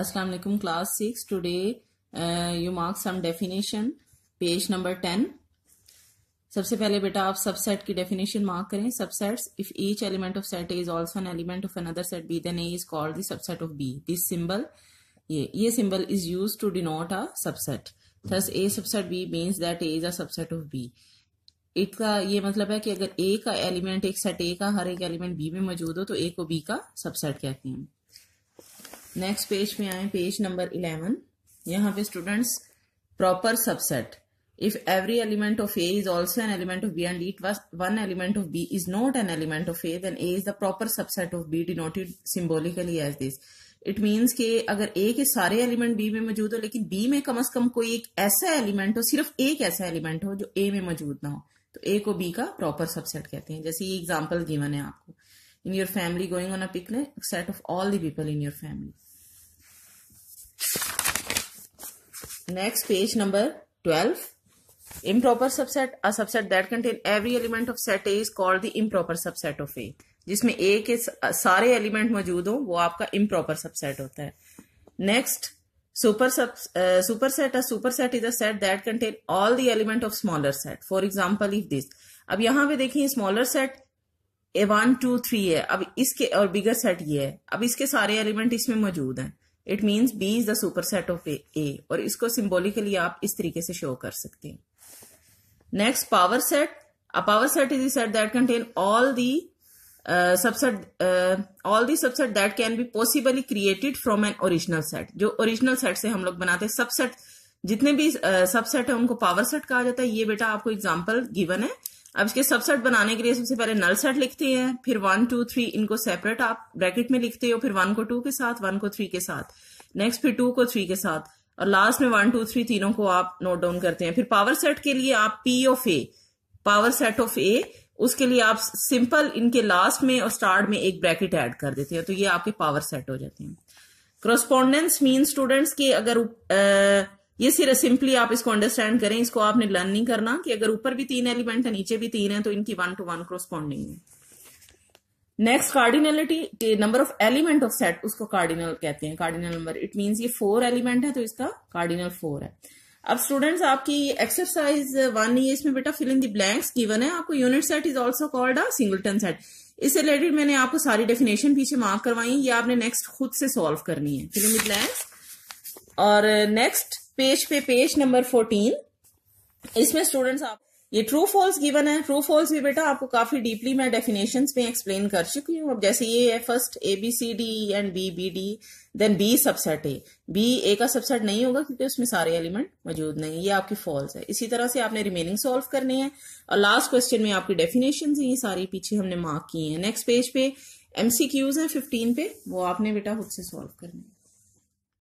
अस्सलाम वालेकुम class six today you mark some definition page number ten सबसे पहले बेटा आप सबसेट की डेफिनेशन मार्क करें subsets if each element of set is also an element of another set B then A is called the subset of B this symbol ये ये symbol is used to denote a subset thus A subset B means that A is a subset of B it का ये मतलब है कि अगर ए का element एक सेट ए का हर एक एलिमेंट बी में मौजूद हो तो ए को बी का सबसेट कहते हैं नेक्स्ट पेज पे आए पेज नंबर इलेवन यहाँ पे students proper subset if every element of A is also an element of B and it one element of B is not an element of of a then a is the proper subset of b denoted symbolically as it means के अगर ए के सारे element B में मौजूद हो लेकिन B में कम से कम कोई एक ऐसा एलिमेंट हो सिर्फ एक ऐसा एलिमेंट हो जो ए में मौजूद ना हो तो ए को बी का प्रॉपर सबसेट कहते हैं जैसे ये एग्जाम्पल गिवन है आपको in your family going on a picnic except of all the people in your family next page number 12 improper subset a subset that contain every element of set a is called the improper subset of a जिसमें ए के सारे element मौजूद हो वो आपका improper subset होता है next super sub uh, superset a superset is a set that contain all the element of smaller set for example if this अब यहां पे देखिए smaller set A one two three है अब इसके और बिगर सेट ये है अब इसके सारे एलिमेंट इसमें मौजूद हैं it means B is the super set of A और इसको सिम्बोलिकली आप इस तरीके से शो कर सकते हैं next power set a power set is set that contain all the subset all the subset that can be possibly created from an original set जो ओरिजिनल सेट से हम लोग बनाते हैं सबसेट जितने भी सबसेट uh, है उनको पावर सेट कहा जाता है ये बेटा आपको एग्जाम्पल गिवन है अब इसके सबसेट बनाने के लिए सबसे पहले नल सेट लिखते हैं फिर वन टू थ्री इनको सेपरेट आप ब्रैकेट में लिखते हो फिर वन को टू के साथ वन को थ्री के साथ नेक्स्ट फिर टू को थ्री के साथ और लास्ट में वन टू थ्री तीनों को आप नोट डाउन करते हैं फिर पावर सेट के लिए आप P of A power set of A उसके लिए आप सिंपल इनके लास्ट में और स्टार्ट में एक ब्रैकेट ऐड कर देते हैं तो ये आपके पावर सेट हो जाते हैं क्रोस्पोंडेंस मीन स्टूडेंट्स के अगर आ, ये सिर्फ सिंपली आप इसको अंडरस्टैंड करें इसको आपने लर्न नहीं करना कि अगर ऊपर भी तीन एलिमेंट है नीचे भी तीन है तो इनकी वन टू वन क्रोस्पॉन्डिंग है next cardinality number of element of set उसको कार्डिनल कहते हैं कार्डिनल नंबर इट मीन ये फोर एलिमेंट है तो इसका कार्डिनल फोर है अब स्टूडेंट्स आपकी एक्सरसाइज वन ये इसमें बेटा fill in the blanks given है आपको unit set is also called a singleton set इससे रिलेटेड मैंने आपको सारी डेफिनेशन पीछे मार्क करवाई ये आपने नेक्स्ट खुद से सॉल्व करनी है फिल इन दी ब्लैंक्स और नेक्स्ट पेज पे पेज नंबर फोर्टीन इसमें स्टूडेंट्स आप ये ट्रू फॉल्स गिवन है ट्रू फॉल्स भी बेटा आपको काफी डीपली मैं डेफिनेशन में एक्सप्लेन कर चुकी हूँ अब जैसे ये है first A B C D and B B D then B subset A B A का सबसेट नहीं होगा क्योंकि उसमें सारे एलिमेंट मौजूद नहीं ये आपकी फॉल्स है इसी तरह से आपने रिमेनिंग सॉल्व करने हैं और लास्ट क्वेश्चन में आपकी डेफिनेशन ये सारी पीछे हमने मार्क की है नेक्स्ट पेज पे एमसीक्यूज है फिफ्टीन पे वो आपने बेटा खुद से सॉल्व करने हैं